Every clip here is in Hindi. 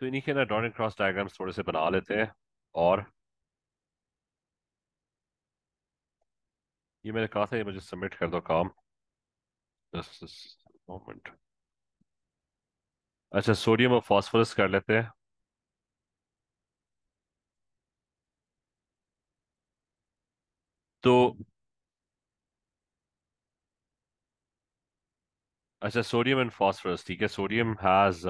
तो इन्हीं के ना डॉट एंड क्रॉस डायग्राम्स थोड़े से बना लेते हैं और ये मैंने कहा था ये मुझे सबमिट कर दो काम मोमेंट अच्छा सोडियम और फास्फोरस कर लेते हैं तो अच्छा सोडियम एंड फास्फोरस ठीक है सोडियम हैज़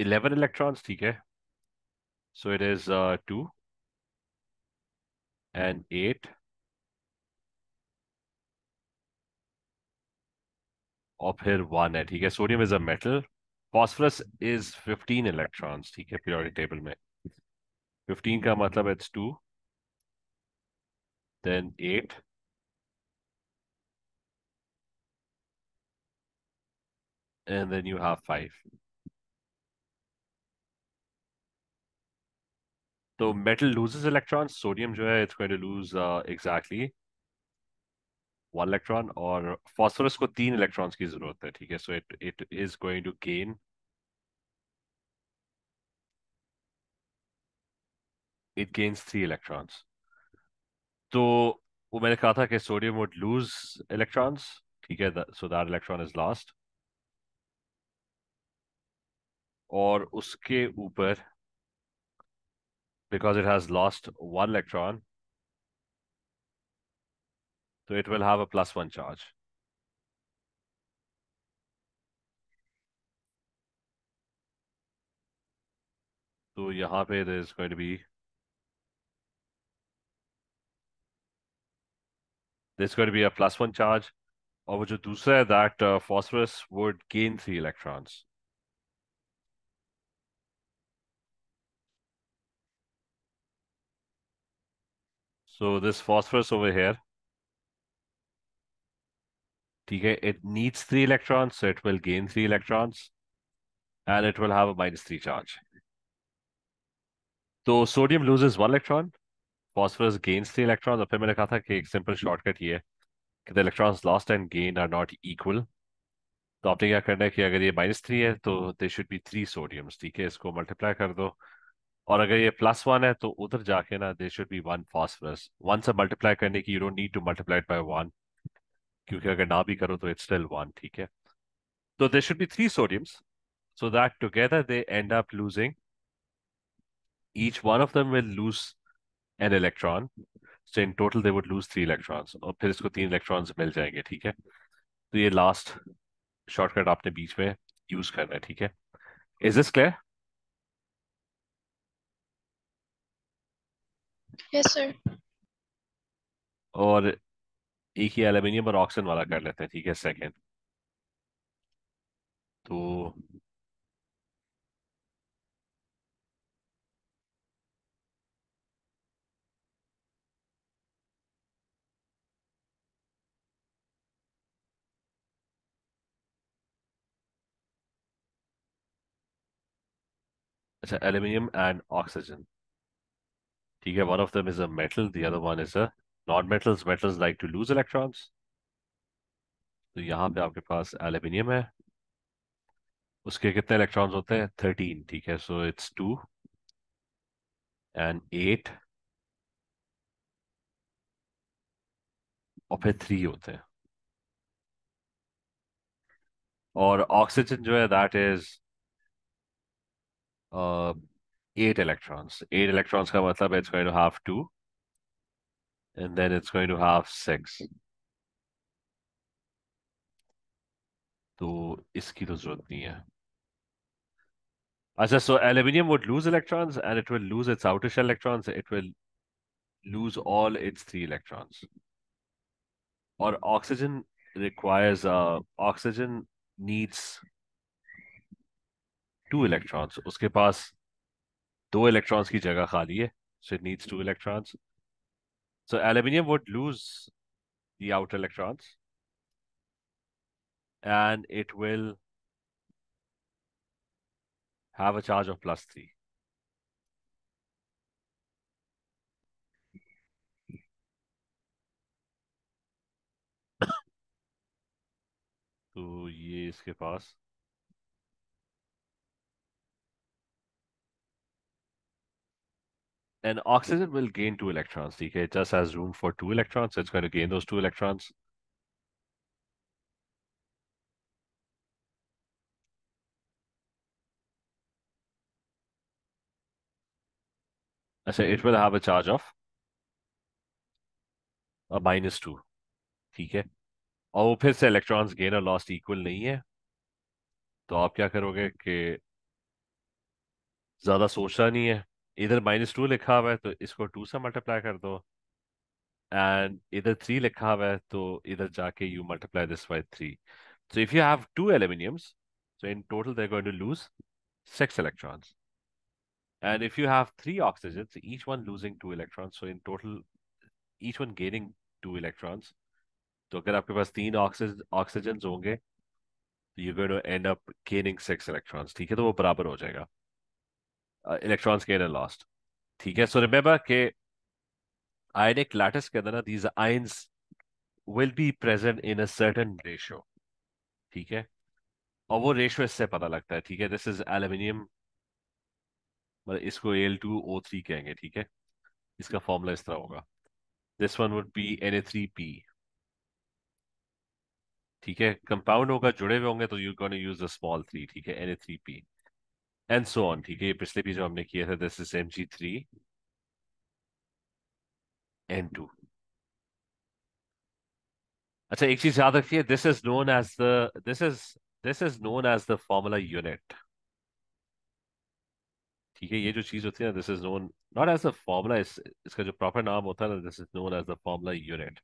11 इलेक्ट्रॉन्स ठीक है so it is two and eight और फिर वन है ठीक है sodium is a metal phosphorus is 15 electrons ठीक है पीरियोडिक टेबल में 15 का मतलब it's two then eight and then you have five तो मेटल लूजेस इलेक्ट्रॉन सोडियम जो है it's to lose exactly one electron और फॉस्फोरस को तीन इलेक्ट्रॉन्स की जरूरत है ठीक है so it it is going to gain it gains three electrons तो वो मैंने कहा था कि सोडियम वुड लूज इलेक्ट्रॉन्स ठीक है so that electron is last और उसके ऊपर because it has lost one electron. So it will have a plus one charge. So here there is going to be there's going to be a plus one charge, और वो जो दूसरा that uh, phosphorus would gain three electrons. So this phosphorus over here, okay, it needs three electrons, so it will gain three electrons and it will have a minus three charge. तो sodium loses one electron phosphorus gains three electron और फिर मैंने कहा था कि एक सिंपल शॉर्टकट ये है कि and gain are not equal तो आपने क्या करना है कि अगर ये माइनस थ्री है तो they should be three sodiums ठीक है इसको मल्टीप्लाई कर दो और अगर ये प्लस वन है तो उधर जाके ना they should be one phosphorus one से मल्टीप्लाई करने की you don't need to multiply by one क्योंकि अगर ना भी करो तो इट्स स्टिल वन ठीक है तो they should be three sodiums so that together they end up losing each one of them will lose an electron so in total they would lose three electrons और फिर इसको तीन इलेक्ट्रॉन्स मिल जाएंगे ठीक है तो ये लास्ट शॉर्टकट आपने बीच में यूज करना है ठीक है is this clear yes sir और एक ही एल्यूमिनियम और ऑक्सीजन वाला कर लेते हैं ठीक है सेकंड तो अच्छा एल्यूमिनियम एंड ऑक्सीजन ठीक है one of them is a metal the other one is a non-metals metals like to lose electrons तो यहाँ पे आपके पास एल्यूमिनियम है उसके कितने इलेक्ट्रॉन्स होते हैं थर्टीन ठीक है so it's two and eight और फिर थ्री होते हैं और ऑक्सीजन जो है that is eight electrons. Eight electrons ka matlab it's going to have two, and then it's going to have six. तो इसकी तो जरूरत नहीं है अच्छा so aluminium would lose electrons and it will lose its outer shell electrons. It will lose all its three electrons. Or oxygen requires uh, oxygen needs two electrons Uske पास दो इलेक्ट्रॉन्स की जगह खाली है so it needs two electrons so aluminium would lose the outer electrons and it will have a charge of plus 3. तो ये इसके पास an oxygen will gain two electrons. Okay, it just has room for two electrons. So it's going to gain those two electrons. I say it will have a charge of a minus two. Okay. और वो फिर से इलेक्ट्रॉन्स गेन और लॉस्ट इक्वल नहीं है तो आप क्या करोगे कि ज़्यादा सोचा नहीं है इधर माइनस टू लिखा हुआ है तो इसको टू से मल्टीप्लाई कर दो एंड इधर थ्री लिखा हुआ है तो इधर जाके you multiply this by three so if you have two aluminiums so in total there going to lose six electrons and if you have three oxygen each one losing two electrons so in total each one gaining two electrons तो अगर आपके पास तीन ऑक्सीजन होंगे you going to end up gaining six electrons ठीक है तो वो बराबर हो जाएगा इलेक्ट्रॉन्स गेन एंड लॉस्ट ठीक है, सो रिमेम्बर के आयनिक लैटिस के अंदर ना these ions will be present in a certain ratio. ठीक है, और वो रेशियो इससे पता लगता है ठीक है दिस इज एल्यूमिनियम मतलब इसको एल टू ओ थ्री कहेंगे ठीक है इसका फॉर्मूला इस तरह होगा this one would be N A three P ठीक है कंपाउंड होगा जुड़े हुए होंगे तो you can use the small three ठीक है N A three P and so on ठीक है ये पिछले भी जो हमने किया था this is M G three N two अच्छा एक चीज याद रखिए this is known as the this is this is known as the formula unit ठीक है ये जो चीज होती है ना this is known not as the formula इस, इसका जो प्रॉपर नाम होता है ना this is known as the formula unit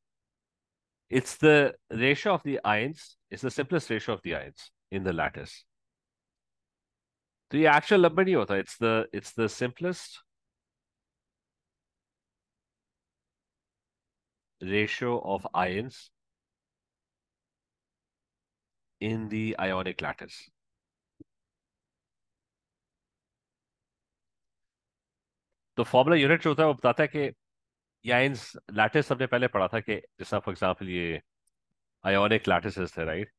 it's the ratio of the ions it's the simplest ratio of the ions in the lattice तो ये एक्चुअल लब नहीं होता it's the it's the simplest ratio of ion in the ionic lattice. तो फॉर्मूला यूनिट जो होता है वो बताता है कि ये आयंस लैटिस हमने पहले पढ़ा था कि जैसा फॉर एग्जांपल ये आयोनिक लैटिस थे राइट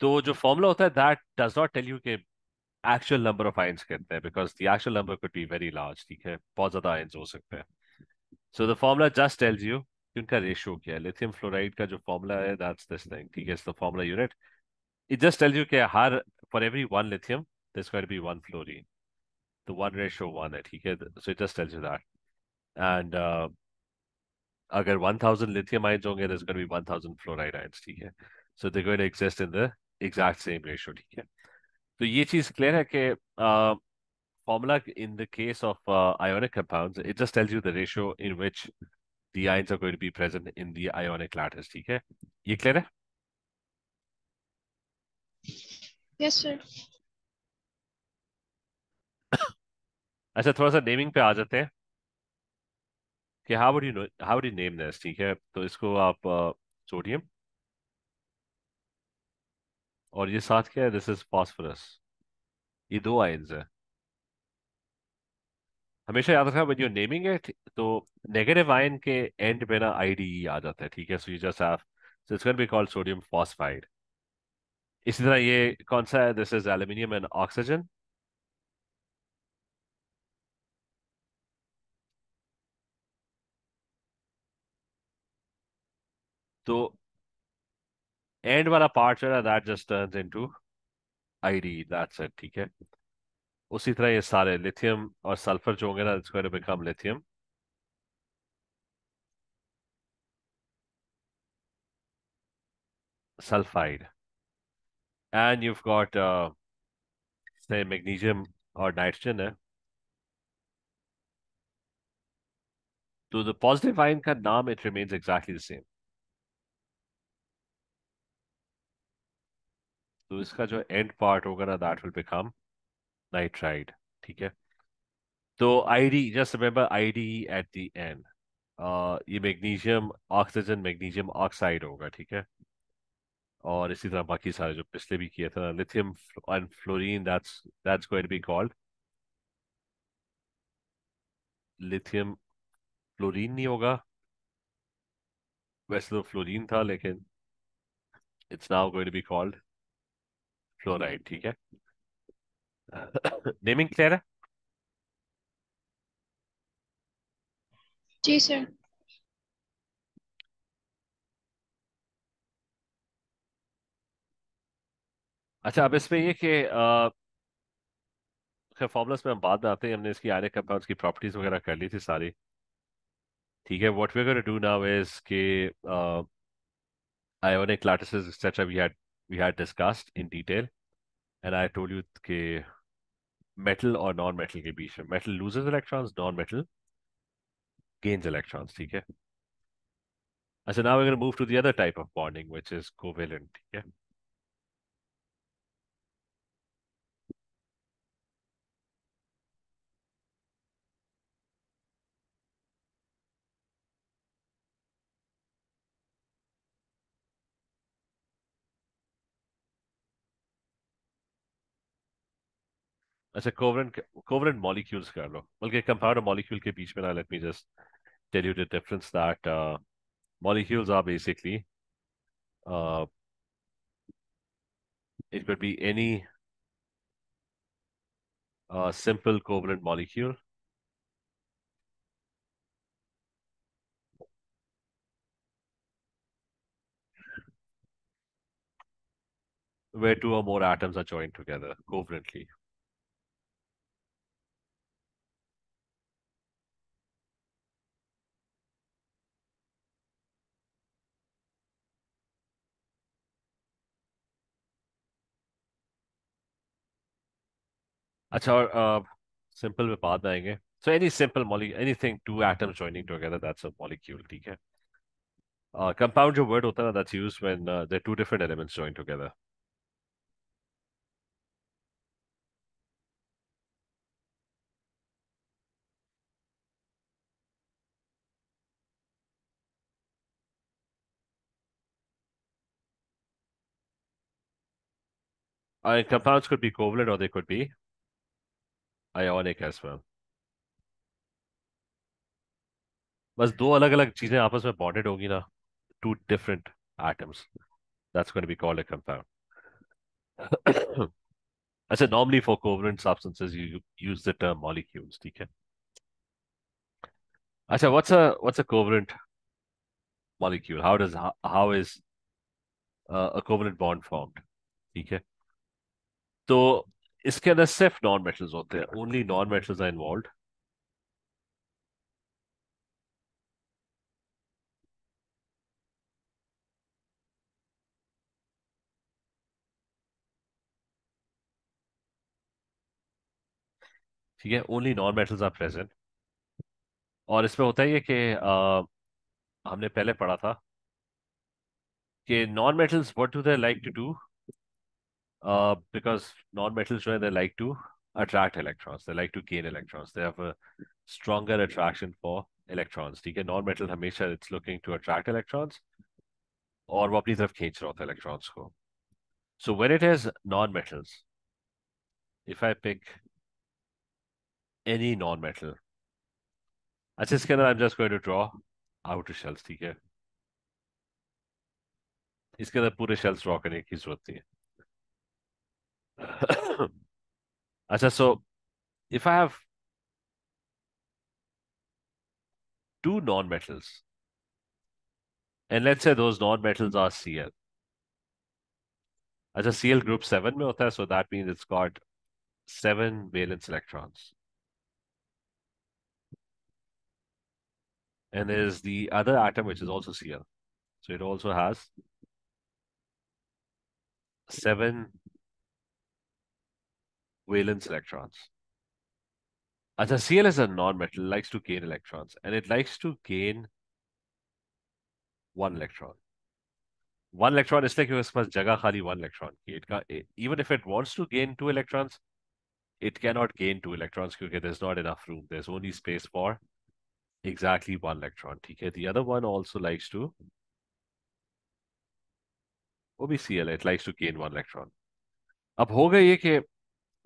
तो जो फॉर्मूला होता है that does not tell you के एक्चुअल नंबर ऑफ आइंस कितने हैं because the actual number could be very large ठीक है बहुत ज्यादा आइंस हो सकते हैं so the formula just tells you कि उनका रेशियो क्या है लिथियम फ्लोराइड का जो फॉर्मूला है दैट्स दिस थिंग ठीक है it's the formula unit it just tells you के हर for every one lithium there's going to be one fluorine. The one one one that है get. So it just tells you that. And uh, agar 1000 lithium ions honge, there's going to be 1000 fluoride ठीक है So they're going to exist in the exact same ratio ठीक है तो ये चीज क्लियर है कि formula in the case of ionic compound it just tells you the ratio in which the present in the ionic ठीक है ये क्लियर है यस सर अच्छा थोड़ा सा नेमिंग पे आ जाते हैं how would know how would name this ठीक है तो इसको आप सोडियम uh, और ये साथ क्या है दिस इज फॉस्फोरस ये दो आयंस है हमेशा याद रखना व्हेन यू नेमिंग है तो नेगेटिव आयन के एंड पे ना आईडीई e आ जाता है ठीक है so you just have be called sodium phosphide इसी तरह ये कौन सा है this is aluminium and oxygen तो एंड वाला पार्ट जो है that just turns into ide that's it ठीक है उसी तरह ये सारे लिथियम और सल्फर जो होंगे ना it's going to become lithium sulphide and you got say magnesium और नाइट्रोजन है तो द पॉजिटिव आइन का नाम it remains exactly the same तो इसका जो एंड पार्ट होगा ना दैट विल बिकम नाइट्राइड ठीक है तो ide just remember ide at the end ये मैग्नीशियम ऑक्सीजन मैग्नीशियम ऑक्साइड होगा ठीक है और इसी तरह बाकी सारे जो पिछले भी किए थे ना lithium and fluorine that's that's going to be called lithium fluorine नहीं होगा वैसे तो फ्लोरीन था लेकिन it's now going to be called fluoride hmm. ठीक है नेमिंग क्लियर है जी सर अच्छा अब इसमें ये कि खैर फॉर्मुलस में हम बात आते हैं हमने इसकी आर ए कंपाउंड की प्रॉपर्टीज वगैरह कर ली थी सारी ठीक है what we are going to do now is के ionic lattices etcetera we had we had discussed in detail. And I told you that metal or non metal ke beech. metal loses electrons, non metal gains electrons. Okay. And so now we're going to move to the other type of bonding, which is covalent. Hai? अच्छा कोवरेंट कोवरेंट मॉलिक्यूल्स कर लो बल्कि कंपाउंड और मॉलिक्यूल के बीच में ना let me just tell you the difference that molecules are basically it could be any uh, simple covalent molecule. where two or more atoms are joined together covalently. Achha, uh, simple आएंगे. So any simple molecule, anything two atoms joining together, that's a molecule. ठीक है. Uh, compound जो word होता है that's used when uh, there are two different elements joined together. Uh, compounds could be covalent or they could be ionic हाँ, है इसमें बस दो अलग अलग चीजें आपस में बॉन्डेड होगी ना two different atoms that's going to be called a compound अच्छा normally for covalent substances you use the term molecules ठीक है अच्छा what's a what's a covalent molecule how does how is a covalent bond formed ठीक है तो इसके अंदर सिर्फ नॉन मेटल्स होते हैं only non metals are involve ठीक है only non metals are present और इसमें होता है ये कि हमने पहले पढ़ा था कि non metals what do they like to do uh, because non-metals where they like to attract electrons they like to gain electrons they have a stronger attraction for electrons Okay, है non-metal हमेशा it's looking to attract electrons or what? अपनी तरफ खींच रहा electrons को so when it is non-metals if I pick any non-metal just इसके अंदर I'm just going to draw outer shells Okay, है इसके अंदर पूरे shells draw करने की जरूरत नहीं है Acha, so if I have 2 nonmetals, and let's say those nonmetals are Cl. Acha, Cl group 7 mein hota hai, so that means it's got 7 valence electrons. And there's the other atom, which is also Cl. So it also has 7 valence electrons. a Cl is a non-metal, likes to gain electrons, and it likes to gain one electron. One electron is like उसके पास जगह खाली one electron. It can, even if it wants to gain two electrons, it cannot gain two electrons because there's not enough room. There's only space for exactly one electron. Okay? The other one also likes to OBCL, it likes to gain one electron. Now,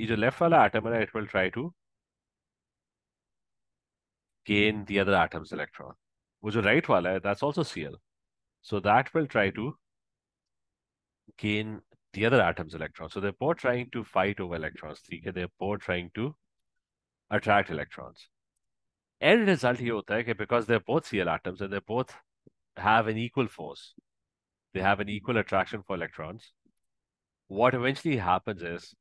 ये जो लेफ्ट वाला आटम है ना it will try to gain the other atom's electron. वो जो right वाला है that's also Cl. So that will try to gain the other atom's electron. So they're both trying to fight over electrons. They're both trying to attract electrons. End result ये होता because they're both Cl atoms and they both have an equal force, they have an equal attraction for electrons. What eventually happens is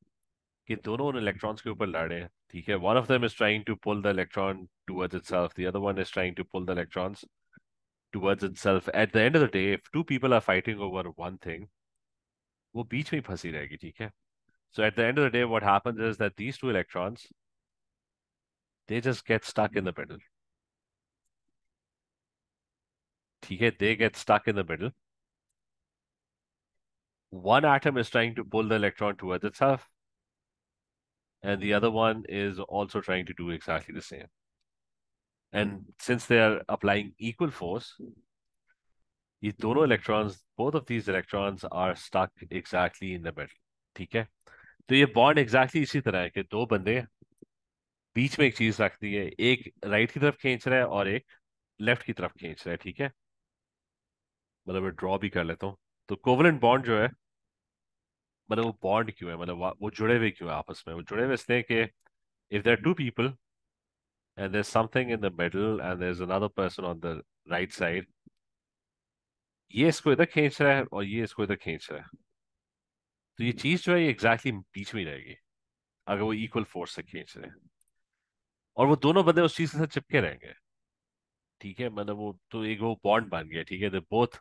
कि दोनों उन इलेक्ट्रॉन्स के ऊपर लड़े हैं ठीक है one of them is trying to pull the electron towards itself the other one is trying to pull the electrons towards itself at the end of the day if two people are fighting over one thing वो बीच में फंसी रहेगी ठीक है so at the end of the day what happens is that these two electrons they just get stuck in the middle ठीक है दे get stuck in the middle one atom is trying to pull the electron towards itself and the other one is also trying to do exactly the same. And hmm. since they are applying equal force, these दोनों electrons, both of these electrons are stuck exactly in the middle. ठीक है तो ये bond exactly इसी तरह है कि दो बंदे बीच में एक चीज रखती है एक right की तरफ खींच रहा है और एक left की तरफ खींच रहा है ठीक है मतलब मैं ड्रॉ भी कर लेता हूँ तो covalent bond जो है मतलब वो बॉन्ड क्यों है मतलब वो जुड़े हुए क्यों है आपस में वो जुड़े हुए इसलिए कि if there two people and there something in the middle and there is another person on the right side ये इसको इधर खींच रहा है और ये इसको इधर खींच रहा है तो ये चीज़ जो है ये एग्जैक्टली exactly बीच में रहेगी अगर वो इक्वल फोर्स से खींच रहे हैं और वो दोनों बंदे उस चीज़ के साथ चिपके रहेंगे ठीक है मतलब वो तो एक वो बॉन्ड बन गया ठीक है both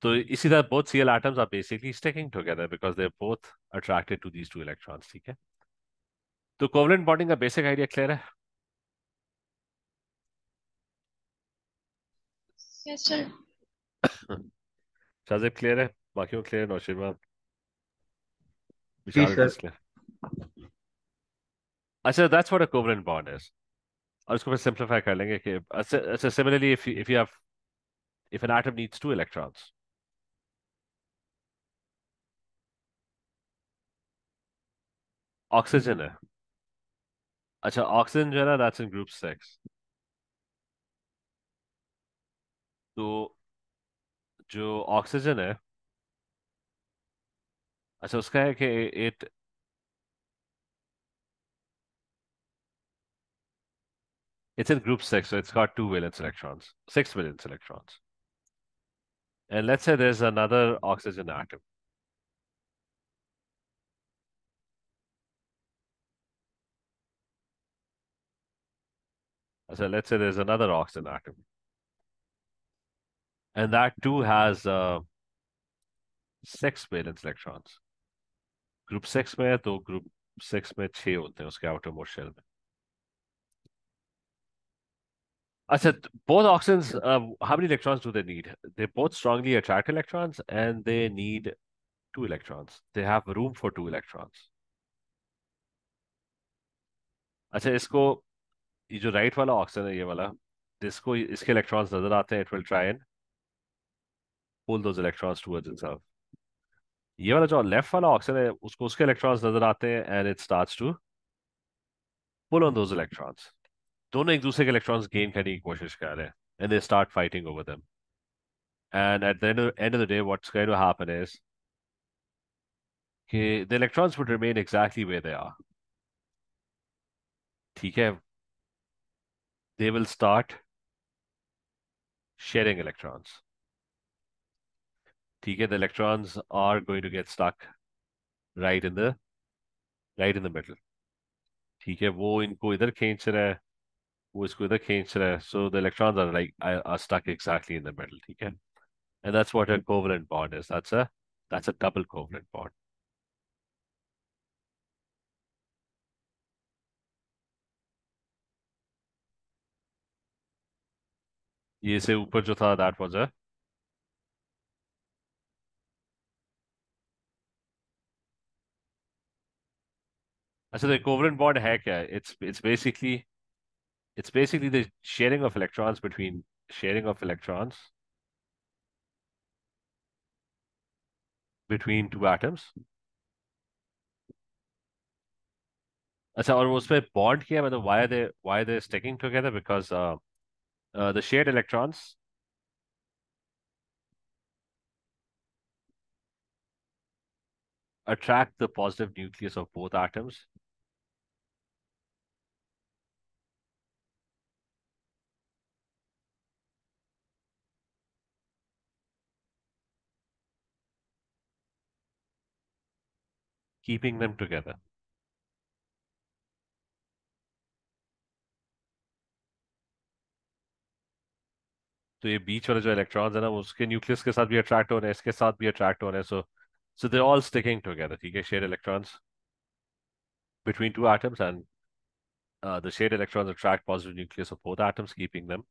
So you see that both Cl atoms are basically sticking together because they're both attracted to these two electrons. ठीक है? तो कोवलेंट बॉन्डिंग का बेसिक आइडिया क्लियर है? Yes, sir. शाजिब क्लियर है बाकियों क्लियर है नौशीर मैम विशाल क्लियर अच्छा that's what a covalent bond is और इसको फिर सिंपलीफाई कर लेंगे कि अच्छा similarly if if you have if an atom needs two electrons oxygen है अच्छा ऑक्सीजन जो है ना दैट्स इन ग्रुप सिक्स तो जो ऑक्सीजन है अच्छा उसका है कि eight It's in group six, so it's got two valence electrons, six valence electrons. And let's say there's another oxygen atom. So let's say there's another oxygen atom. And that too has uh, six valence electrons. Group six, में है तो group six में छः होते हैं उसके outer both oxygens uh, how many electrons do they need they both strongly attract electrons and they need two electrons they have room for two electrons अच्छा इसको ये जो राइट वाला ऑक्सन है ये वाला जिसको इसके इलेक्ट्रॉन्स नजर आते हैं it will try and pull those electrons towards itself ये वाला जो लेफ्ट वाला ऑक्सन है उसको उसके इलेक्ट्रॉन्स नजर आते हैं and it starts to pull on those electrons दोनों एक दूसरे के इलेक्ट्रॉन्स गेन करने की कोशिश कर रहे हैं and they start fighting over them and at the end of the day what's going to happen is कि the electrons would remain exactly where they are ठीक है they will start sharing electrons. Okay, the electrons are going to get stuck right in the right in the middle. Okay, wo inko idhar khench raha hai, wo isko idhar So the electrons are like are stuck exactly in the middle. Okay, and that's what a covalent bond is. That's a that's a double covalent bond. ये से ऊपर जो था दैट वाज अ अच्छा तो कोवलेंट बॉन्ड है क्या it's it's basically it's basically the sharing of electrons between sharing of electrons between two atoms अच्छा और उसमें बॉन्ड किया मतलब why they why they sticking together because Uh, the shared electrons attract the positive nucleus of both atoms. keeping them together. तो ये बीच वाले जो इलेक्ट्रॉन्स है ना उसके न्यूक्लियस के साथ भी अट्रैक्ट हो रहे हैं इसके साथ भी अट्रैक्ट हो रहे हैं so so they all sticking together ठीक है share electrons between two atoms and uh, the shared electrons attract positive nucleus of both atoms keeping them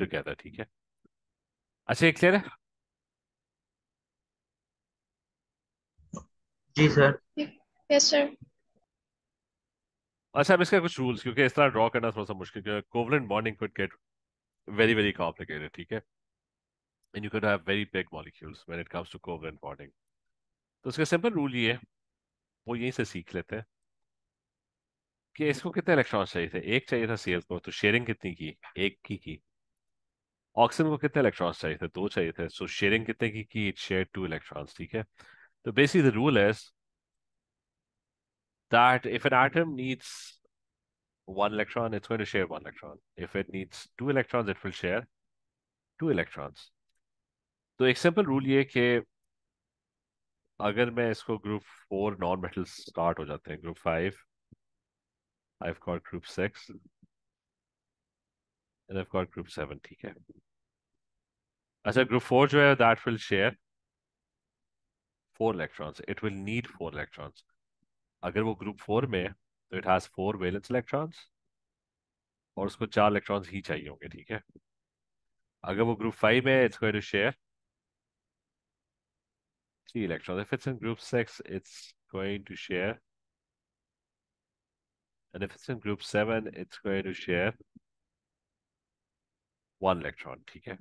ठीक है अच्छा ये क्लियर है जी सर यस सर अच्छा हम इसका कुछ रूल्स क्योंकि इस तरह ड्रॉ करना थोड़ा सा मुश्किल है covalent bonding could get very very complicated okay and you could have very big molecules when it comes to covalent bonding तो उसका सिंपल रूल ये है वो यहीं से सीख लेते हैं कि इसको कितने इलेक्ट्रॉन्स चाहिए थे एक चाहिए था सीएल को तो शेयरिंग कितनी की एक की की ऑक्सीजन को कितने इलेक्ट्रॉन्स चाहिए थे दो चाहिए थे सो शेयरिंग कितने की की इट शेयर टू इलेक्ट्रॉन्स ठीक है तो basically the rule is that if an atom needs one electron, it's going to share one electron. If it needs two electrons, it will share two electrons. So एक सिंपल रूल ये कि अगर मैं इसको group four non metal start हो जाते हैं group five I've got group six and I've got group seven. ठीक है अच्छा group four जो है that will share four electrons. It will need four electrons. अगर group four में तो it has four valence electrons और उसको चार इलेक्ट्रॉन्स ही चाहिए होंगे ठीक है अगर वो ग्रुप फाइव है it's going to share three electron if it's in group six it's going to share and if it's in group seven it's going to share one electron ठीक है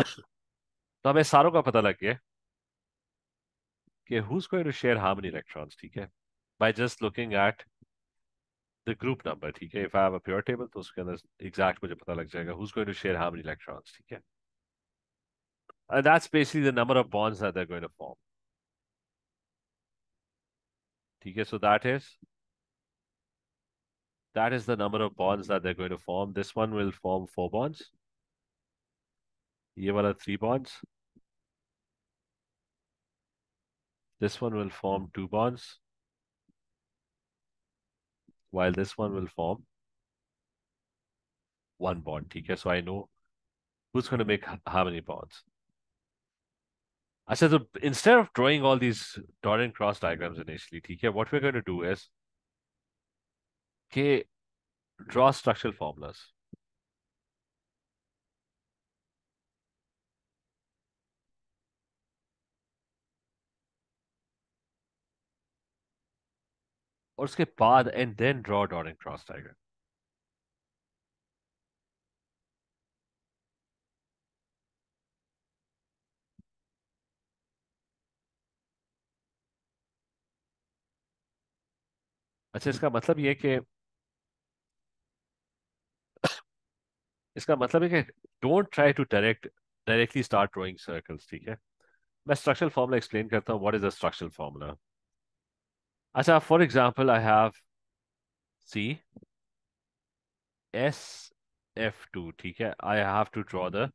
तो हमें सारों का पता लग गया कि who is going to share how many electrons ठीक है by just looking at the group number okay. if I have a pure table तो exact who's going to share how many electrons Okay, and that's basically the number of bonds that they're going to form Okay, so that is that is the number of bonds that they're going to form this one will form four bonds one वाला three bonds this one will form two bonds while this one will form one bond. Okay, so I know who's going to make how many bonds. I said, so instead of drawing all these dot and cross diagrams initially, okay, what we're going to do is okay, draw structural formulas. और उसके बाद and then draw dot and cross diagram अच्छा इसका मतलब ये कि इसका मतलब है कि don't try to direct directly start drawing circles ठीक है मैं स्ट्रक्चरल फॉर्मूला एक्सप्लेन करता हूँ what is the structural formula So for example, I have C S F2. Okay? I have to draw the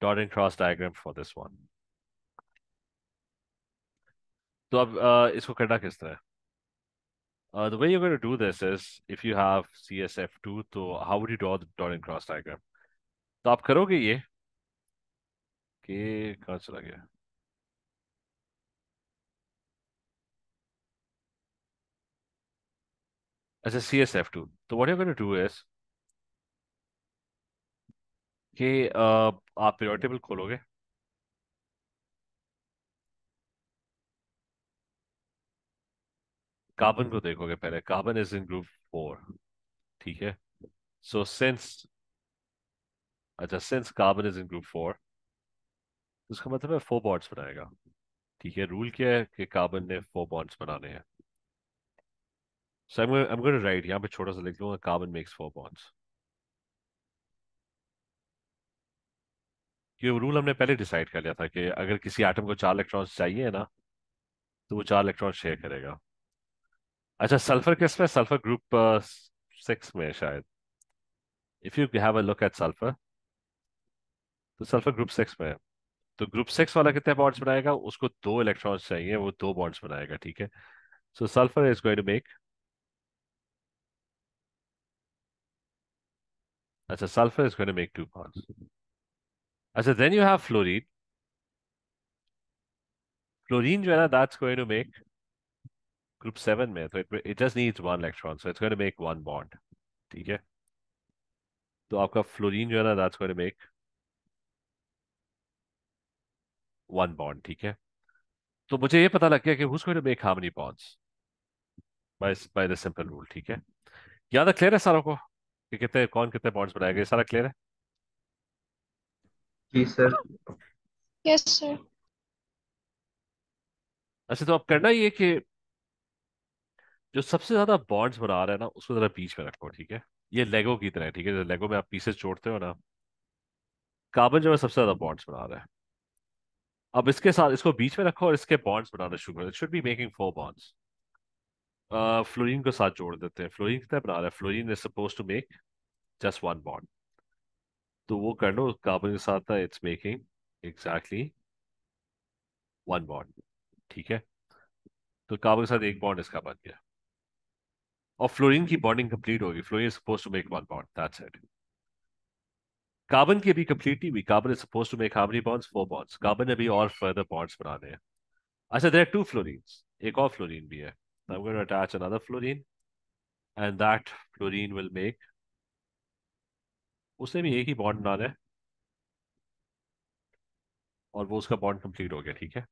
dot and cross diagram for this one. तो अब uh, इसको करना uh, the way you're going to do this is if you have CSF2 So, how would you draw the dot and cross diagram So, आप करोगे ये कि कहाँ चला as a CSF tool. So what you're going to do is कि uh, आप पीरियड टेबल खोलोगे कार्बन को देखोगे पहले carbon is in group four ठीक है सो सिंस अच्छा since carbon is in group four उसका मतलब है फोर बॉन्ड्स बनाएगा ठीक है रूल क्या है कि कार्बन ने फोर बॉन्ड्स बनाने हैं So I'm going to, I'm going to write यहाँ पे छोटा सा लिख लूंगा carbon makes four bonds. ये रूल हमने पहले डिसाइड कर लिया था कि अगर किसी आइटम को चार इलेक्ट्रॉन्स चाहिए ना तो वो चार इलेक्ट्रॉन शेयर करेगा अच्छा सल्फर किस में सल्फर ग्रुप सिक्स में शायद if you have a look at sulphur तो सल्फर ग्रुप सिक्स में है तो ग्रुप सिक्स वाला कितने बॉन्ड्स बनाएगा उसको दो इलेक्ट्रॉन्स चाहिए वो दो बॉन्ड्स बनाएगा ठीक है so sulphur is going to make as a sulfur is going to make two bonds. I said, then you have fluorine. Fluorine, Joanna, that's going to make group seven Mein, so it, it just needs one electron so it's going to make one bond ठीक है तो आपका फ्लोरीन जो है ना that's going to make one bond ठीक है तो मुझे ये पता लग गया कि who's going to make how many bonds by by the simple rule ठीक है याद है क्लियर है सारों को कि कितने कौन कितने पॉइंट्स बनाएगा ये सारा क्लियर है जी सर यस सर अच्छा तो आप करना ये कि जो सबसे ज्यादा बॉन्ड्स बना रहा है ना उसको जरा बीच में रखो ठीक है ये लेगो की तरह ठीक है लेगो में आप पीसेस जोड़ते हो ना कार्बन जो है सबसे ज्यादा बॉन्ड्स बना रहा है अब इसके साथ इसको बीच में रखो और इसके बॉन्ड्स बनाना शुरू करो should be making four bonds fluorine को साथ जोड़ देते हैं फ्लोरिन कितना बना रहा है fluorine is suppose to make just one bond. तो वो कर लो कार्बन के साथ था it's making exactly one bond ठीक है तो कार्बन के साथ एक बॉन्ड इसका बन गया और फ्लोरीन की बॉन्डिंग कंप्लीट होगी fluorine suppose to make one bond that's it carbon की अभी कंप्लीट नहीं हुई carbon is suppose to make how many bonds four bonds carbon अभी और फर्दर बॉन्ड्स बनाने हैं अच्छा देयर आर टू फ्लोरीन्स एक और फ्लोरीन भी है I am going to attach another fluorine and that fluorine will make उसने भी एक ही बॉन्ड बनाना है और वो उसका बॉन्ड कंप्लीट हो गया ठीक है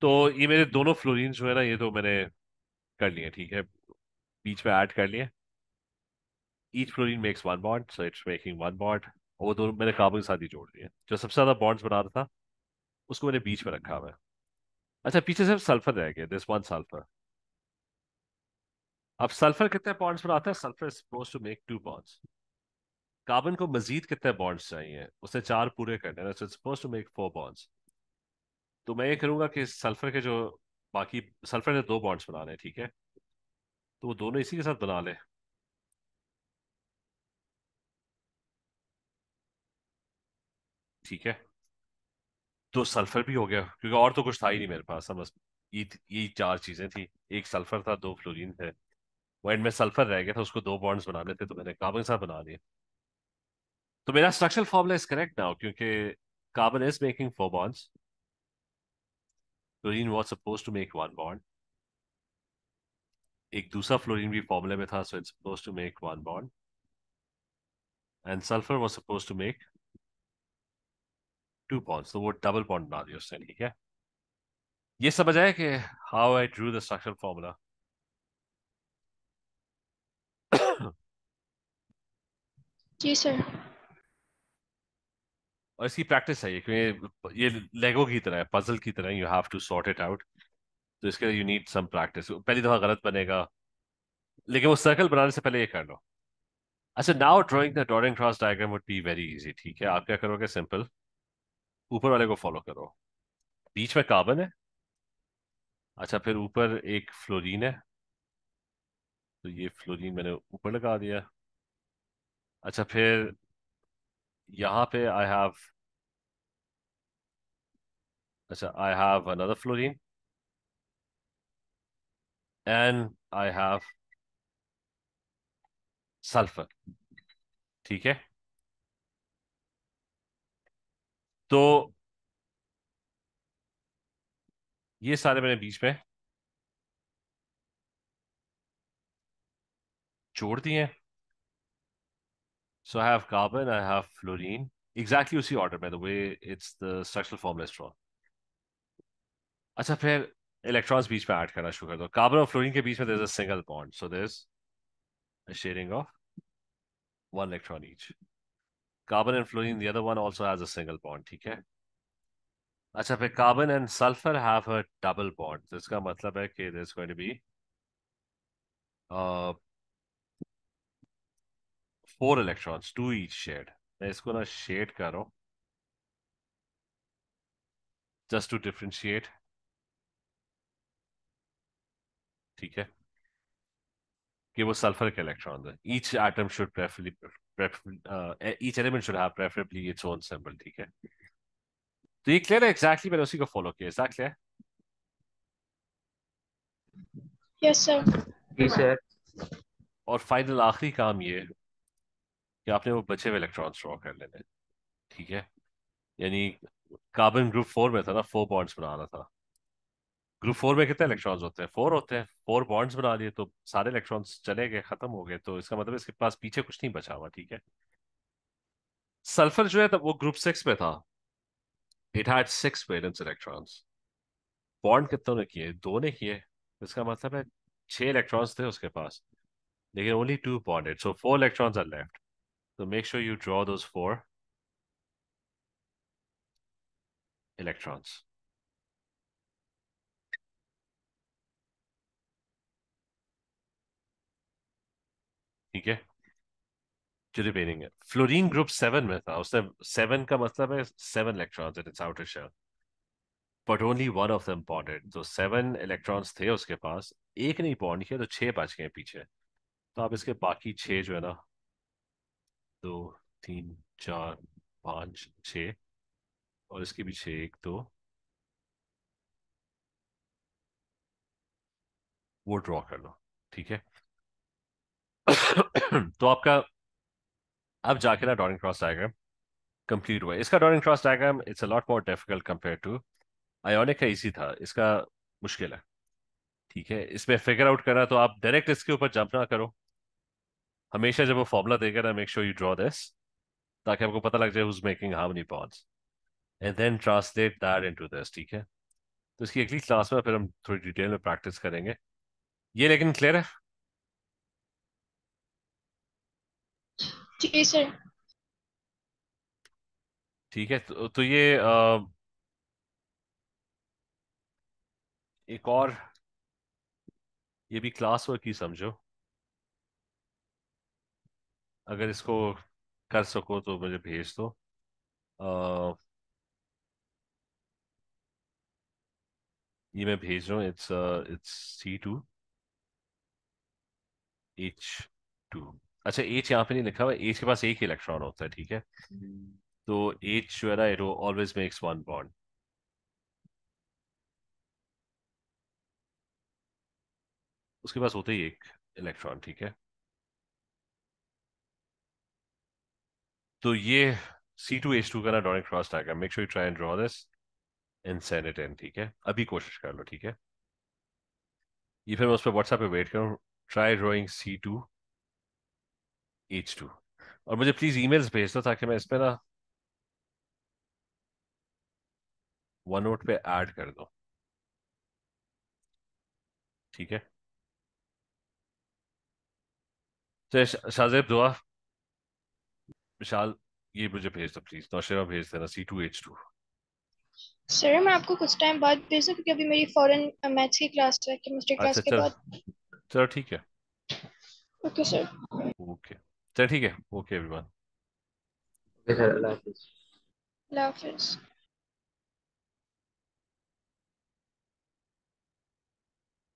तो ये मेरे दोनों फ्लोरिन जो है ना ये तो मैंने कर लिए ठीक है बीच में ऐड कर लिए each fluorine makes one bond so it's making one bond और वो दोनों मैंने कार्बन के साथ ही जोड़ लिए जो सबसे ज़्यादा बॉन्ड्स बना रहा था उसको मैंने बीच में रखा हुआ है अच्छा पीछे सिर्फ सल्फर रह गया दिस वन सल्फर अब सल्फर कितने बॉन्ड्स बनाता है sulphur is suppose to make two bonds carbon को मजीद कितने बॉन्ड्स चाहिए उसने चार पूरे करने हैं so suppose to make four bonds तो मैं ये करूंगा कि सल्फर के जो बाकी सल्फर ने दो बॉन्ड्स बना ले ठीक है तो वो दोनों इसी के साथ बना ले ठीक है तो सल्फर भी हो गया क्योंकि और तो कुछ था ही नहीं मेरे पास समझ ये ये चार चीज़ें थी एक सल्फर था दो फ्लोरीन थे वो एंड में सल्फर रह गया था उसको दो बॉन्ड्स बना थे तो मैंने कार्बन के साथ बना लिए तो मेरा structural formula is correct now क्योंकि carbon is making four bonds Fluorine was suppose to make one bond एक दूसरा फ्लोरीन भी फॉर्मूले में था so it's suppose to make one bond and sulphur was suppose to make two bonds तो वो डबल बॉन्ड बना दिया उसने ठीक है ये समझ आया कि how I drew the structural formula जी सर और इसकी प्रैक्टिस चाहिए क्योंकि ये लेगो की तरह है पजल की तरह you have to sort it out तो इसके लिए यू नीड सम प्रैक्टिस पहली दफ़ा गलत बनेगा लेकिन वो सर्कल बनाने से पहले ये कर लो अच्छा now drawing the cross diagram would be very easy ठीक है आप क्या करोगे सिंपल ऊपर वाले को फॉलो करो बीच में कार्बन है अच्छा फिर ऊपर एक फ्लोरीन है तो ये फ्लोरीन मैंने ऊपर लगा दिया अच्छा फिर यहाँ पे आई हैव अच्छा I have another fluorine and I have sulphur ठीक है तो ये सारे मैंने बीच में जोड़ दिए हैं So I have carbon, I have fluorine. Exactly उसी order by the way, it's the structural formula straw. अच्छा फिर electrons बीच में add करना शुरू कर दो Carbon और fluorine के बीच में there's a single bond. So there's a sharing of one electron each. Carbon and fluorine, the other one also has a single bond, ठीक है? अच्छा फिर carbon and sulfur have a double bond. तो इसका मतलब है कि there's going to be uh, four electrons to each shed मैं इसको ना शेड कर रहा हूँ जस्ट टू डिफ्रेंशिएट ठीक है कि वो सल्फर के इलेक्ट्रॉन है each atom should preferably each element should have preferably its own symbol ठीक है तो ये क्लियर है एग्जैक्टली मैंने उसी को फॉलो किया इज क्लियर यस सर जी सर और फाइनल आखिरी काम ये कि आपने वो बचे हुए इलेक्ट्रॉन्स ड्रॉ कर लेने ठीक है यानी कार्बन ग्रुप फोर में था ना फोर बॉन्ड्स बनाना था ग्रुप फोर में कितने इलेक्ट्रॉन्स होते हैं फोर होते हैं फोर बॉन्ड्स बना लिए तो सारे इलेक्ट्रॉन्स चले गए खत्म हो गए तो इसका मतलब इसके पास पीछे कुछ नहीं बचा हुआ ठीक है सल्फर जो है तब वो ग्रुप सिक्स में था it had six valence electrons bond कितनों ने किए दो ने किए इसका मतलब है छह इलेक्ट्रॉन्स थे उसके पास लेकिन only two bonded so four electrons are left So make sure you draw those four electrons. ठीक है जो रिपेयरिंग है फ्लोरीन ग्रुप सेवन में था उसने सेवन का मतलब है seven electrons in its outer shell but only one of them potted तो सेवन इलेक्ट्रॉन्स थे उसके पास एक ने पॉन्ड किया तो छः बच गए पीछे तो आप इसके बाकी छः जो है ना दो तीन चार पाँच छ और इसके पीछे एक दो वो ड्रॉ कर लो ठीक है तो आपका अब जाके ना डॉटिंग क्रॉस डायग्राम कंप्लीट हुआ इसका dot and cross diagram it's a lot more difficult compare to ionic का इजी था इसका मुश्किल है ठीक है इसमें फिगर आउट करना तो आप डायरेक्ट इसके ऊपर जंप ना करो हमेशा जब वो फॉर्मुला देगा ना make sure you draw this ताकि आपको पता लग जाए making how many bonds and then translate that into this ठीक है तो इसकी अगली क्लास में फिर हम थोड़ी डिटेल में प्रैक्टिस करेंगे ये लेकिन क्लियर है जी सर ठीक है तो, तो ये आ, एक और ये भी क्लास वर्क ही समझो अगर इसको कर सको तो मुझे भेज दो आ, ये मैं भेज रहा हूँ it's it's C two H two अच्छा एच यहाँ पे नहीं लिखा हुआ एच के पास एक ही इलेक्ट्रॉन होता है ठीक है hmm। तो एच जो है ना it always makes one bond उसके पास होता ही एक इलेक्ट्रॉन ठीक है तो ये सी टू एच टू का ना dot and cross diagram make sure try and draw this in send it ठीक है अभी कोशिश कर लो ठीक है ये फिर मैं उस पर व्हाट्सएप पे वेट करूँ try drawing C two H two और मुझे प्लीज़ मेल्स भेज दो ताकि मैं इस पर ना वन नोट पे ऐड कर दो ठीक है तो दुआ विशाल ये मुझे भेज दो प्लीज नौशेरा भेज देना C two H two sir मैं आपको कुछ टाइम बाद भेज दूँ क्योंकि अभी मेरी फॉरेन मैथ्स uh, की क्लास है केमिस्ट्री अच्छा, क्लास के बाद चलो ठीक है ओके सर ओके चलो ठीक है ओके एवरीवन अल्लाह हाफिज़ अल्लाह हाफिज़